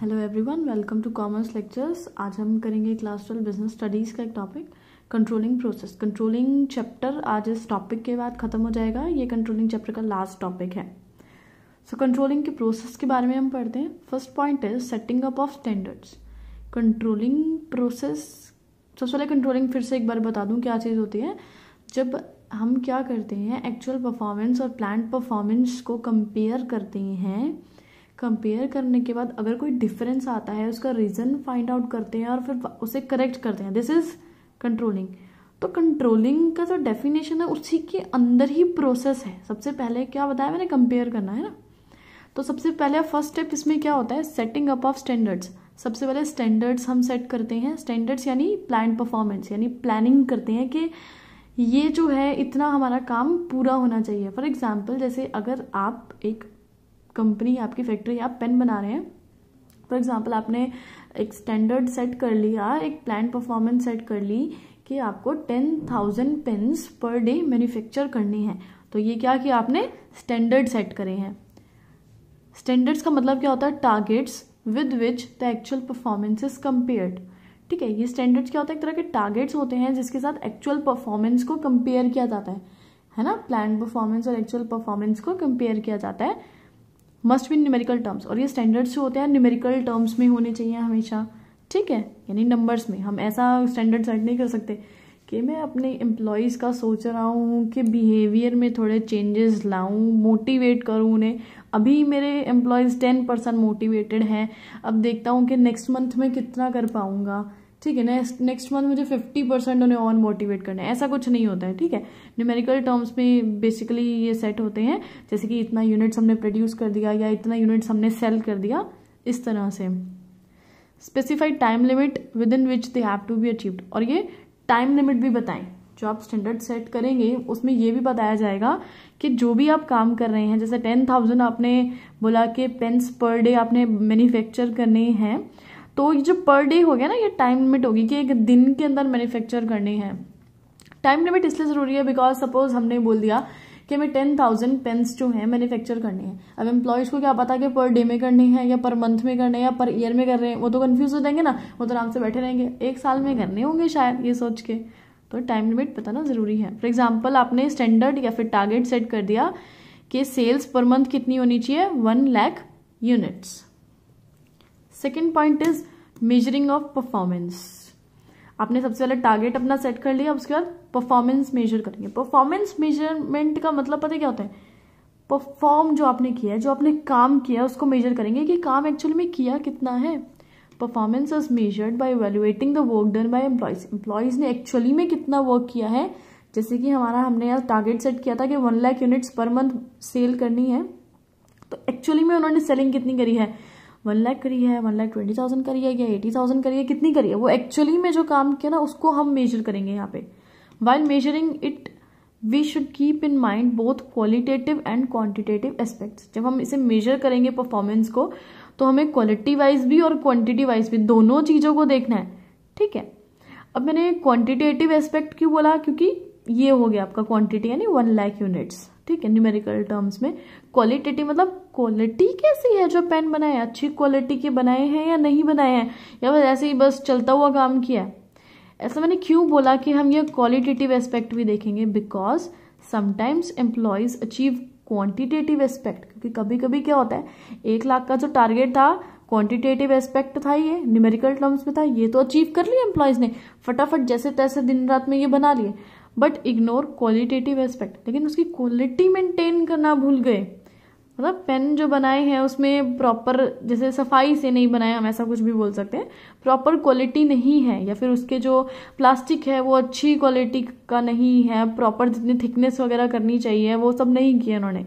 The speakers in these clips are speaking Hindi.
hello everyone welcome to commerce lectures आज हम करेंगे क्लास ट्वेल्व बिजनेस स्टडीज़ का एक topic controlling process controlling chapter आज इस टॉपिक के बाद ख़त्म हो जाएगा ये कंट्रोलिंग चैप्टर का लास्ट टॉपिक है सो कंट्रोलिंग के प्रोसेस के बारे में हम पढ़ते हैं first point is setting up of standards controlling process सबसे पहले कंट्रोलिंग फिर से एक बार बता दूँ क्या चीज़ होती है जब हम क्या करते हैं एक्चुअल परफॉर्मेंस और प्लान परफॉर्मेंस को कंपेयर करते हैं कंपेयर करने के बाद अगर कोई डिफरेंस आता है उसका रीज़न फाइंड आउट करते हैं और फिर उसे करेक्ट करते हैं दिस इज़ कंट्रोलिंग तो कंट्रोलिंग का जो डेफिनेशन है उसी के अंदर ही प्रोसेस है सबसे पहले क्या बताया मैंने कंपेयर करना है ना तो सबसे पहले फर्स्ट स्टेप इसमें क्या होता है सेटिंग अप ऑफ स्टैंडर्ड्स सबसे पहले स्टैंडर्ड्स हम सेट करते हैं स्टैंडर्ड्स यानी प्लान परफॉर्मेंस यानी प्लानिंग करते हैं कि ये जो है इतना हमारा काम पूरा होना चाहिए फॉर एग्जाम्पल जैसे अगर आप एक कंपनी आपकी फैक्ट्री आप पेन बना रहे हैं फॉर एग्ज़ाम्पल आपने एक स्टैंडर्ड सेट कर लिया एक प्लान परफॉर्मेंस सेट कर ली कि आपको ten thousand pens per day manufacture करनी है तो ये क्या कि आपने स्टैंडर्ड सेट करे हैं स्टैंडर्ड्स का मतलब क्या होता है targets with which the actual performance is compared ठीक है ये स्टैंडर्ड्स क्या होता है एक तरह के टारगेट्स होते हैं जिसके साथ एक्चुअल परफॉर्मेंस को कंपेयर किया जाता है है ना प्लान परफॉर्मेंस और एक्चुअल परफॉर्मेंस को कंपेयर किया जाता है मस्ट बी न्यूमेरिकल टर्म्स और ये स्टैंडर्ड्स जो होते हैं न्यूमेरिकल टर्म्स में होने चाहिए हमेशा ठीक है यानी नंबर्स में हम ऐसा स्टैंडर्ड सेट नहीं कर सकते कि मैं अपने एम्प्लॉयज़ का सोच रहा हूँ कि बिहेवियर में थोड़े चेंजेस लाऊं मोटिवेट करूँ उन्हें अभी मेरे एम्प्लॉयज़ टेन परसेंट मोटिवेटेड हैं अब देखता हूँ कि नेक्स्ट मंथ में कितना कर पाऊँगा ठीक है नेक्स्ट नेक्स्ट मंथ मुझे फिफ्टी परसेंट उन्हें और मोटिवेट करना है ऐसा कुछ नहीं होता है ठीक है न्यूमेरिकल टर्म्स में बेसिकली ये सेट होते हैं जैसे कि इतना यूनिट्स हमने प्रोड्यूस कर दिया या इतना यूनिट्स हमने सेल कर दिया इस तरह से specified time limit within which they have to be achieved और ये टाइम लिमिट भी बताएं जो आप स्टैंडर्ड सेट करेंगे उसमें ये भी बताया जाएगा कि जो भी आप काम कर रहे हैं जैसे टेन थाउजेंड आपने बोला कि पेन्स पर डे आपने मैन्युफैक्चर करने हैं तो ये जो पर डे हो गया ना ये टाइम लिमिट होगी कि एक दिन के अंदर मैन्युफैक्चर करनी है टाइम लिमिट इसलिए ज़रूरी है बिकॉज सपोज हमने बोल दिया कि हमें टेन थाउजेंड पेन्स जो है मैन्युफैक्चर करनी है अब एम्प्लॉयज़ को क्या पता कि पर डे में करनी है या पर मंथ में करने हैं या पर ईयर में कर रहे हैं वो तो कन्फ्यूज हो जाएंगे ना वो तो आराम से बैठे रहेंगे एक साल में करने होंगे शायद ये सोच के तो टाइम लिमिट पता ना ज़रूरी है फॉर एग्जाम्पल आपने स्टैंडर्ड या फिर टारगेट सेट कर दिया कि सेल्स पर मंथ कितनी होनी चाहिए one lakh units second point is measuring of performance आपने सबसे पहले टारगेट अपना सेट कर लिया उसके बाद परफॉर्मेंस मेजर करेंगे परफॉर्मेंस मेजरमेंट का मतलब पता क्या होता है परफॉर्म जो आपने किया है जो आपने काम किया उसको मेजर करेंगे कि काम एक्चुअली में किया कितना है performance is measured by evaluating the work done by employees employees ने एक्चुअली में कितना वर्क किया है जैसे कि हमारा हमने यहाँ टारगेट सेट किया था कि one lakh units per month sell करनी है तो एक्चुअली में उन्होंने सेलिंग कितनी करी है वन लाख करी है वन लाख ट्वेंटी थाउजेंड करी है या एटी थाउजेंड करी है कितनी करी है वो एक्चुअली में जो काम किया ना उसको हम मेजर करेंगे यहाँ पे while measuring it we should keep in mind both qualitative and quantitative aspects जब हम इसे मेजर करेंगे परफॉर्मेंस को तो हमें क्वालिटी वाइज भी और क्वांटिटी वाइज भी दोनों चीज़ों को देखना है ठीक है अब मैंने क्वान्टिटेटिव एस्पेक्ट क्यों बोला क्योंकि ये हो गया आपका क्वांटिटी यानी वन लाख यूनिट्स ठीक है न्यूमेरिकल टर्म्स में क्वालिटेटिव मतलब क्वालिटी कैसी है जो पेन बनाए अच्छी क्वालिटी के बनाए हैं या नहीं बनाए हैं या बस ऐसे ही बस चलता हुआ काम किया ऐसा मैंने क्यों बोला कि हम ये क्वालिटेटिव एस्पेक्ट भी देखेंगे because sometimes employees achieve quantitative aspect क्योंकि कभी कभी क्या होता है एक लाख का जो टारगेट था क्वांटिटेटिव एस्पेक्ट था ये न्यूमेरिकल टर्म्स में था ये तो अचीव कर लिया एम्प्लॉयज ने फटाफट जैसे तैसे दिन रात में ये बना लिए बट इग्नोर क्वालिटेटिव एस्पेक्ट लेकिन उसकी क्वालिटी मेंटेन करना भूल गए मतलब पेन जो बनाए हैं उसमें प्रॉपर जैसे सफाई से नहीं बनाए हम ऐसा कुछ भी बोल सकते हैं प्रॉपर क्वालिटी नहीं है या फिर उसके जो प्लास्टिक है वो अच्छी क्वालिटी का नहीं है प्रॉपर जितनी थिकनेस वगैरह करनी चाहिए वो सब नहीं किया उन्होंने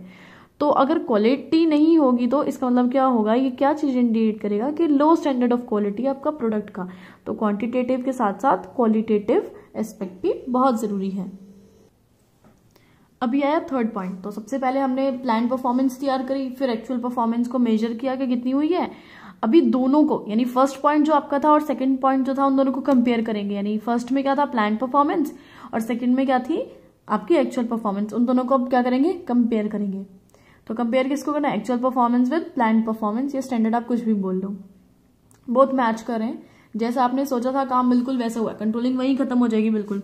तो अगर क्वालिटी नहीं होगी तो इसका मतलब क्या होगा ये क्या चीज़ इंडिकेट करेगा कि लो स्टैंडर्ड ऑफ क्वालिटी आपका प्रोडक्ट का तो क्वांटिटेटिव के साथ साथ क्वालिटेटिव एस्पेक्ट भी बहुत ज़रूरी है अभी आया थर्ड पॉइंट तो सबसे पहले हमने प्लान परफॉर्मेंस तैयार करी फिर एक्चुअल परफॉर्मेंस को मेजर किया कि कितनी हुई है अभी दोनों को यानी फर्स्ट पॉइंट जो आपका था और सेकंड पॉइंट जो था उन दोनों को कंपेयर करेंगे यानी फर्स्ट में क्या था प्लान परफॉर्मेंस और सेकंड में क्या थी आपकी एक्चुअल परफॉर्मेंस उन दोनों को अब क्या करेंगे कंपेयर करेंगे तो कंपेयर किसको करना actual performance with plan performance या स्टैंडर्ड आप कुछ भी बोल लो बहुत मैच करें जैसा आपने सोचा था काम बिल्कुल वैसा हुआ कंट्रोलिंग वहीं खत्म हो जाएगी बिल्कुल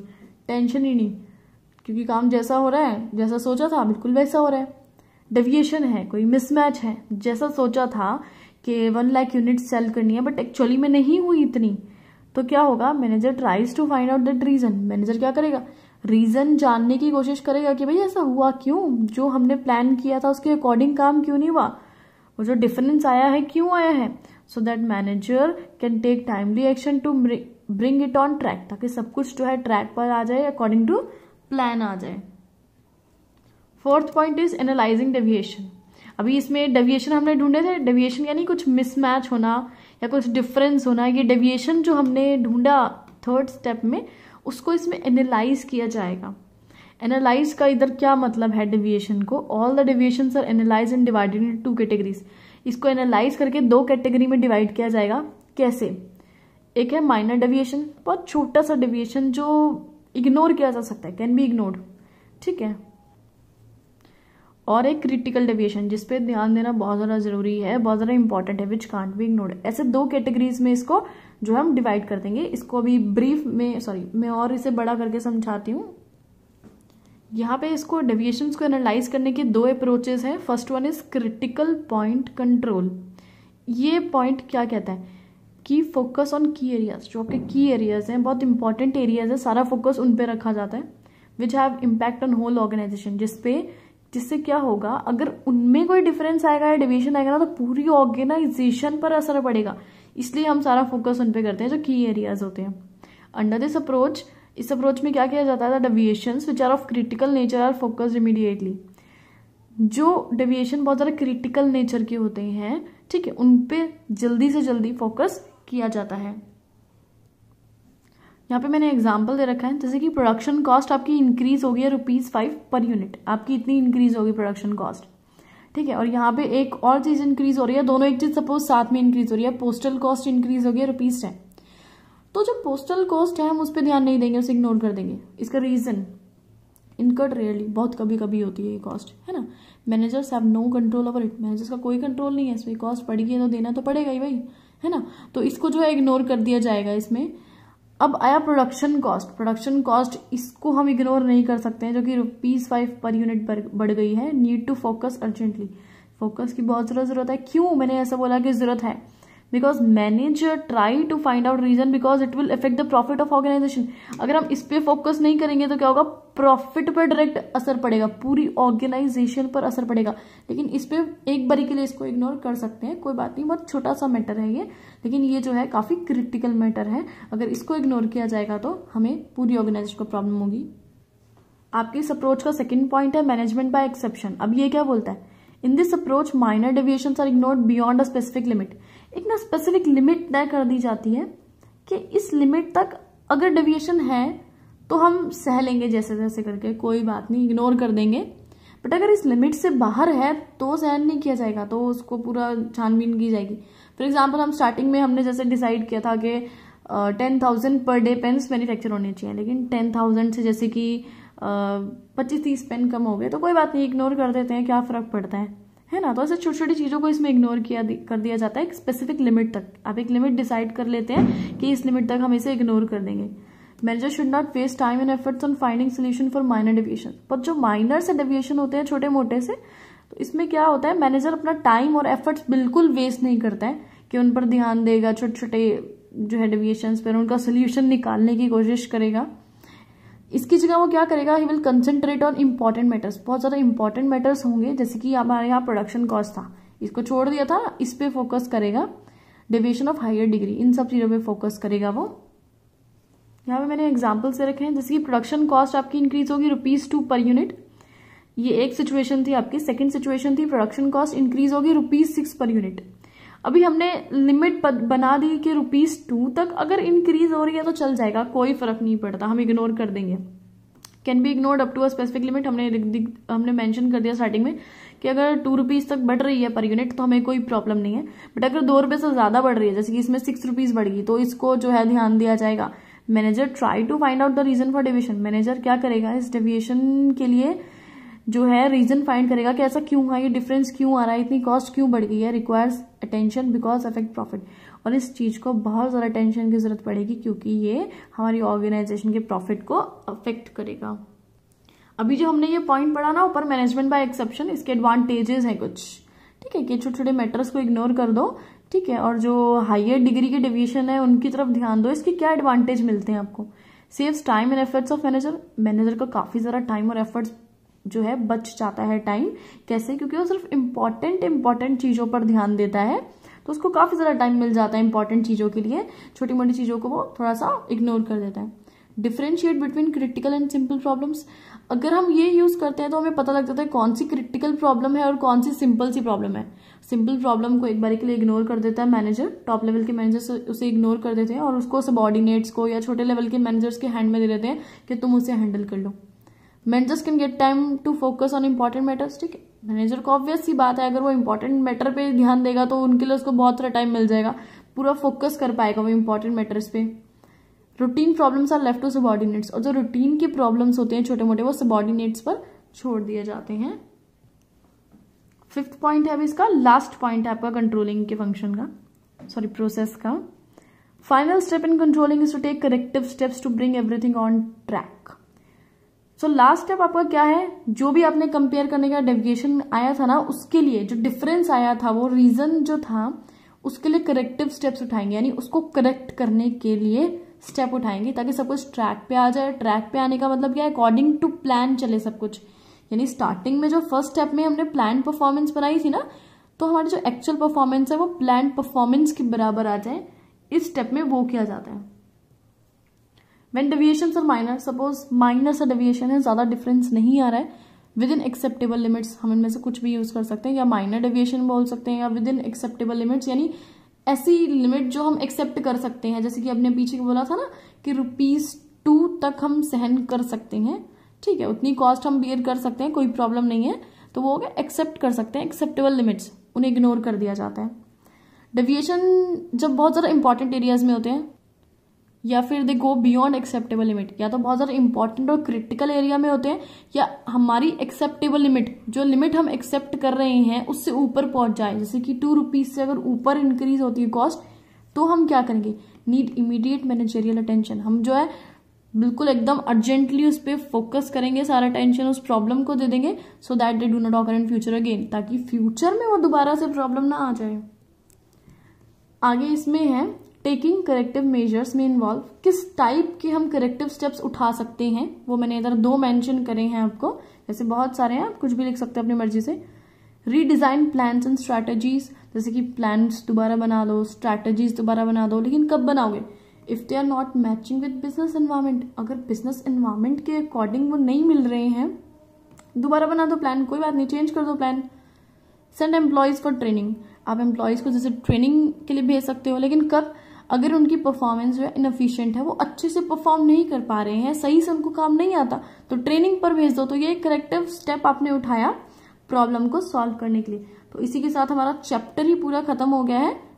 टेंशन ही नहीं क्योंकि काम जैसा हो रहा है जैसा सोचा था बिल्कुल वैसा हो रहा है डेविएशन है कोई मिसमैच है जैसा सोचा था कि वन लाख यूनिट सेल करनी है बट एक्चुअली में नहीं हुई इतनी तो क्या होगा manager tries to find out that reason manager क्या करेगा रीजन जानने की कोशिश करेगा कि भाई ऐसा हुआ क्यों जो हमने प्लान किया था उसके अकॉर्डिंग काम क्यों नहीं हुआ वो जो डिफरेंस आया है क्यों आया है so that manager can take timely action to bring it on track ताकि सब कुछ जो है ट्रैक पर आ जाए अकॉर्डिंग टू प्लान आ जाए fourth point is analysing deviation अभी इसमें डेविएशन हमने ढूंढे थे डेविएशन यानी कुछ मिसमैच होना या कुछ डिफरेंस होना ये डेविएशन जो हमने ढूंढा थर्ड स्टेप में उसको इसमें एनालाइज किया जाएगा एनालाइज का इधर क्या मतलब है डिविएशन को all the deviation are analyse and divided into categories इसको एनालाइज करके दो कैटेगरी में डिवाइड किया जाएगा कैसे एक है माइनर डिविएशन बहुत छोटा सा डिविएशन जो इग्नोर किया जा सकता है कैन बी इग्नोर्ड ठीक है और एक क्रिटिकल डेविएशन जिसपे ध्यान देना बहुत ज़्यादा ज़रूरी है बहुत ज़्यादा इंपॉर्टेंट है विच कांट बी इग्नोर्ड ऐसे दो कैटेगरीज में इसको जो हम डिवाइड कर देंगे इसको अभी ब्रीफ में सॉरी मैं और इसे बड़ा करके समझाती हूँ यहाँ पे इसको डेविएशन को एनालाइज करने के दो अप्रोचेज हैं first one is critical point control ये पॉइंट क्या कहता है कि फोकस ऑन की एरियाज जो आपके की एरियाज हैं बहुत इंपॉर्टेंट एरियाज हैं सारा फोकस उन पे रखा जाता है which have impact on whole organisation जिसपे जिससे क्या होगा अगर उनमें कोई डिफरेंस आएगा या डिविजन आएगा ना तो पूरी ऑर्गेनाइजेशन पर असर पड़ेगा इसलिए हम सारा फोकस उन पर करते हैं जो की एरियाज होते हैं अंडर दिस अप्रोच इस अप्रोच में क्या किया जाता था deviation which are of critical nature are focus immediately जो डेविएशन बहुत ज़्यादा क्रिटिकल नेचर के होते हैं ठीक है उन पे जल्दी से जल्दी फोकस किया जाता है यहाँ पे मैंने एग्जांपल दे रखा है जैसे कि प्रोडक्शन कॉस्ट आपकी इंक्रीज होगी है रुपीज़ फाइव पर यूनिट आपकी इतनी इंक्रीज होगी प्रोडक्शन कॉस्ट ठीक है और यहाँ पे एक और चीज़ इंक्रीज हो रही है दोनों एक चीज़ सपोज साथ में इंक्रीज हो रही है पोस्टल कॉस्ट इंक्रीज हो रुपीज़ टेन तो जो पोस्टल कॉस्ट है हम उस पर ध्यान नहीं देंगे उसे इग्नोर कर देंगे इसका रीज़न इनकट रेयरली बहुत कभी कभी होती है ये कॉस्ट है ना managers have no control over it managers का कोई कंट्रोल नहीं है इसमें कॉस्ट पड़ेगी तो देना तो पड़ेगा ही भाई है ना तो इसको जो है इग्नोर कर दिया जाएगा इसमें अब आया प्रोडक्शन कॉस्ट प्रोडक्शन कॉस्ट इसको हम इग्नोर नहीं कर सकते हैं जो कि रुपीज़ फाइव पर यूनिट बढ़ गई है need to focus urgently focus की बहुत ज़रूरत ज़रूरत है क्यों मैंने ऐसा बोला कि ज़रूरत है because manager try to find out reason because it will effect the profit of organisation अगर हम इस पर फोकस नहीं करेंगे तो क्या होगा प्रॉफिट पर डायरेक्ट असर पड़ेगा पूरी ऑर्गेनाइजेशन पर असर पड़ेगा लेकिन इस पर एक बारी के लिए इसको इग्नोर कर सकते हैं कोई बात नहीं बहुत छोटा सा मैटर है ये लेकिन ये जो है काफ़ी क्रिटिकल मैटर है अगर इसको इग्नोर किया जाएगा तो हमें पूरी ऑर्गेनाइजेशन को प्रॉब्लम होगी आपके इस अप्रोच का सेकेंड पॉइंट है मैनेजमेंट बाय एक्सेप्शन अब ये क्या बोलता है in this approach minor deviation are ignore beyond a specific limit एक ना स्पेसिफिक लिमिट तय कर दी जाती है कि इस लिमिट तक अगर डेविएशन है तो हम सह लेंगे जैसे जैसे करके कोई बात नहीं इग्नोर कर देंगे बट अगर इस लिमिट से बाहर है तो सहन नहीं किया जाएगा तो उसको पूरा छानबीन की जाएगी फॉर एग्जाम्पल हम स्टार्टिंग में हमने जैसे डिसाइड किया था कि ten thousand per day pens manufacture होने चाहिए लेकिन टेन थाउजेंड से जैसे कि पच्चीस तीस पेन कम हो गए तो कोई बात नहीं इग्नोर कर देते हैं क्या फ़र्क पड़ता है है ना तो ऐसे छोटी छोटी चीज़ों को इसमें इग्नोर किया कर दिया जाता है एक स्पेसिफिक लिमिट तक आप एक लिमिट डिसाइड कर लेते हैं कि इस लिमिट तक हम इसे इग्नोर कर देंगे manager should not waste time and efforts on finding solution for minor deviation पर जो माइनर से डिविएशन होते हैं छोटे मोटे से तो इसमें क्या होता है मैनेजर अपना टाइम और एफर्ट्स बिल्कुल वेस्ट नहीं करता है कि उन पर ध्यान देगा छोटे छोटे जो है डिविएशन पर उनका सोल्यूशन निकालने की कोशिश करेगा इसकी जगह वो क्या करेगा he will concentrate on important matters बहुत ज़्यादा इंपॉर्टेंट मैटर्स होंगे जैसे कि हमारे यहाँ प्रोडक्शन कॉस्ट था इसको छोड़ दिया था इस पर फोकस करेगा डिविजन ऑफ हायर डिग्री इन सब चीज़ों पर फोकस करेगा वो यहाँ पे मैंने एग्जाम्पल से रखे हैं जैसे कि प्रोडक्शन कॉस्ट आपकी इंक्रीज होगी रुपीज़ टू पर यूनिट ये एक सिचुएशन थी आपकी सेकंड सिचुएशन थी प्रोडक्शन कॉस्ट इंक्रीज होगी रुपीज़ सिक्स पर यूनिट अभी हमने लिमिट बना दी कि रुपीज़ टू तक अगर इंक्रीज हो रही है तो चल जाएगा कोई फ़र्क नहीं पड़ता हम इग्नोर कर देंगे can be ignored up to a specific limit हमने हमने मेंशन कर दिया स्टार्टिंग में कि अगर टू रुपीज़ तक बढ़ रही है पर यूनिट तो हमें कोई प्रॉब्लम नहीं है बट अगर दो रुपये से ज़्यादा बढ़ रही है जैसे कि इसमें सिक्स रुपीज़ गई तो इसको जो है ध्यान दिया जाएगा manager try to find out the reason for deviation manager क्या करेगा इस डिविएशन के लिए जो है रीजन फाइंड करेगा कि ऐसा क्यों हुआ ये डिफरेंस क्यों आ रहा है इतनी कॉस्ट क्यों बढ़ गई है requires attention because affect profit और इस चीज़ को बहुत ज़्यादा अटेंशन की ज़रूरत पड़ेगी क्योंकि ये हमारी ऑर्गेनाइजेशन के प्रॉफिट को अफेक्ट करेगा अभी जो हमने ये पॉइंट पढ़ा ना ऊपर मैनेजमेंट बाय एक्सेप्शन इसके एडवांटेजेस हैं कुछ ठीक है कि छोटे छोटे मैटर्स को इग्नोर कर दो ठीक है और जो हाइयर डिग्री के डिविएशन है उनकी तरफ ध्यान दो इसके क्या एडवांटेज मिलते हैं आपको saves time and efforts of manager manager का काफ़ी ज़्यादा टाइम और एफर्ट्स जो है बच जाता है टाइम कैसे क्योंकि वो सिर्फ इम्पॉर्टेंट इम्पॉर्टेंट चीज़ों पर ध्यान देता है तो उसको काफ़ी ज़्यादा टाइम मिल जाता है इंपॉर्टेंट चीज़ों के लिए छोटी मोटी चीज़ों को वो थोड़ा सा इग्नोर कर देता है differentiate between critical and simple problems अगर हम ये यूज़ करते हैं तो हमें पता लग जाता है कौन सी क्रिटिकल प्रॉब्लम है और कौन सी सिंपल सी प्रॉब्लम है सिंपल प्रॉब्लम को एक बार के लिए इग्नोर कर देता है मैनेजर टॉप लेवल के मैनेजर्स उसे इग्नोर कर देते हैं और उसको सबॉर्डिनेट्स को या छोटे लेवल के मैनेजर्स के हैंड में दे देते हैं कि तुम उसे हैंडल कर लो managers can get time to focus on important matters ठीक है मैनेजर को ऑब्वियस ही बात है अगर वो इम्पॉर्टेंट मैटर पे ध्यान देगा तो उनके लिए उसको बहुत सारा टाइम मिल जाएगा पूरा फोकस कर पाएगा वो इम्पॉर्टेंट मैटर्स पे routine problems are left to subordinates और जो रूटीन के प्रॉब्लम्स होते हैं छोटे मोटे वो सबॉर्डिनेट्स पर छोड़ दिए जाते हैं फिफ्थ पॉइंट है अभी इसका लास्ट पॉइंट है आपका कंट्रोलिंग के फंक्शन का सॉरी प्रोसेस का final step in controlling is to take corrective steps to bring everything on track so last step आपका क्या है जो भी आपने कंपेयर करने का डेविएशन आया था ना उसके लिए जो डिफरेंस आया था वो रीजन जो था उसके लिए करेक्टिव स्टेप्स उठाएंगे यानी उसको करेक्ट करने के लिए स्टेप उठाएंगे ताकि सब कुछ ट्रैक पे आ जाए ट्रैक पे आने का मतलब क्या है अकॉर्डिंग टू प्लान चले सब कुछ यानी स्टार्टिंग में जो फर्स्ट स्टेप में हमने प्लान परफॉर्मेंस बनाई थी ना तो हमारी जो एक्चुअल परफॉर्मेंस है वो प्लान परफॉर्मेंस के बराबर आ जाए इस स्टेप में वो किया जाता है when deviation are minor suppose minor सा डेविएशन है ज़्यादा डिफरेंस नहीं आ रहा है विद इन एक्सेप्टेबल लिमिट्स हम इनमें से कुछ भी यूज़ कर सकते हैं या माइनर डेविएशन बोल सकते हैं या विद इन एक्सेप्टेबल लिमिट्स यानी ऐसी लिमिट जो हम एक्सेप्ट कर सकते हैं जैसे कि आपने पीछे बोला था ना कि रुपीज़ टू तक हम सहन कर सकते हैं ठीक है उतनी कॉस्ट हम बियर कर सकते हैं कोई प्रॉब्लम नहीं है तो वो हो गया एक्सेप्ट कर सकते हैं एक्सेप्टेबल लिमिट्स उन्हें इग्नोर कर दिया जाता है डेविएशन जब बहुत ज़्यादा इंपॉर्टेंट एरियाज में होते हैं या फिर they go beyond acceptable limit या तो बहुत ज़्यादा इंपॉर्टेंट और क्रिटिकल एरिया में होते हैं या हमारी एक्सेप्टेबल लिमिट जो लिमिट हम एक्सेप्ट कर रहे हैं उससे ऊपर पहुंच जाए जैसे कि टू रुपीज़ से अगर ऊपर इंक्रीज होती है कॉस्ट तो हम क्या करेंगे नीड इमीडिएट मैनेजरियल अटेंशन हम जो है बिल्कुल एकदम अर्जेंटली उस पर फोकस करेंगे सारा टेंशन उस प्रॉब्लम को दे देंगे so that they do not occur in future again ताकि फ्यूचर में वो दोबारा से प्रॉब्लम ना आ जाए आगे इसमें है टेकिंग करेक्टिव मेजर्स में इन्वॉल्व किस टाइप के हम करेक्टिव स्टेप्स उठा सकते हैं वो मैंने इधर दो मेंशन करे हैं आपको जैसे बहुत सारे हैं आप कुछ भी लिख सकते हैं अपनी मर्जी से रीडिजाइन प्लान्स एंड स्ट्रैटेजीज जैसे कि प्लान्स दोबारा बना लो स्ट्रैटेजीज दोबारा बना दो लेकिन कब बनाओगे if they are not matching with business environment अगर बिजनेस इन्वायरमेंट के अकॉर्डिंग वो नहीं मिल रहे हैं दोबारा बना दो प्लान कोई बात नहीं चेंज कर दो plan send employees for training आप एम्प्लॉयज़ को जैसे ट्रेनिंग के लिए भेज सकते हो लेकिन कब अगर उनकी परफॉर्मेंस जो है इनफिशियंट है वो अच्छे से परफॉर्म नहीं कर पा रहे हैं सही से उनको काम नहीं आता तो ट्रेनिंग पर भेज दो तो ये एक करेक्टिव स्टेप आपने उठाया प्रॉब्लम को सॉल्व करने के लिए तो इसी के साथ हमारा चैप्टर ही पूरा खत्म हो गया है